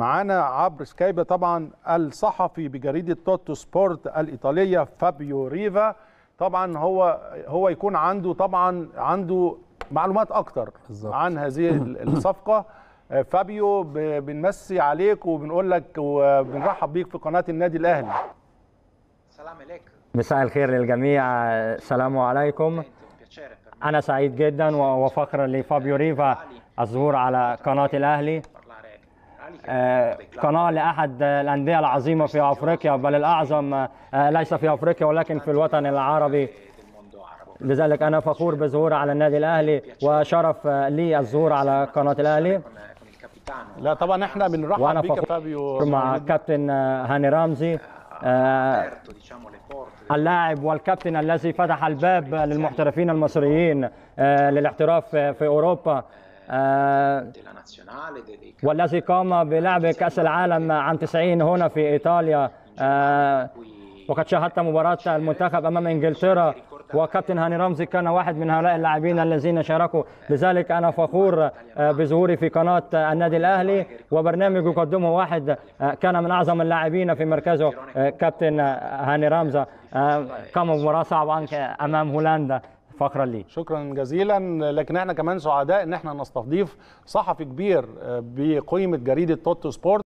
معانا عبر سكايب طبعا الصحفي بجريده توتو سبورت الايطاليه فابيو ريفا طبعا هو هو يكون عنده طبعا عنده معلومات اكتر بالزبط. عن هذه الصفقه فابيو بنمسي عليك وبنقول لك وبنرحب بيك في قناه النادي الاهلي سلام عليكم مساء الخير للجميع السلام عليكم انا سعيد جدا وفخرا لفابيو ريفا الظهور على قناه الاهلي آه، قناة لأحد الأندية العظيمة في أفريقيا بل الأعظم آه، ليس في أفريقيا ولكن في الوطن العربي لذلك أنا فخور بظهوري على النادي الأهلي وشرف آه، لي الظهور على قناة الأهلي لا طبعا احنا بنرحب وأنا فابيو مع كابتن هاني رمزي اللاعب والكابتن الذي فتح الباب للمحترفين المصريين للاحتراف في أوروبا والذي قام بلعب كأس العالم عام 90 هنا في إيطاليا وقد شاهدت مباراة المنتخب أمام إنجلترا وكابتن هاني رمزي كان واحد من هؤلاء اللاعبين الذين شاركوا لذلك أنا فخور بظهوري في قناة النادي الأهلي وبرنامج يقدمه واحد كان من أعظم اللاعبين في مركزه كابتن هاني رمزي قام بمباراة صعبة أمام هولندا فقرا ليه شكرا جزيلا لكن احنا كمان سعداء ان احنا نستضيف صحفي كبير آه، بقيمه جريده توتو سبورت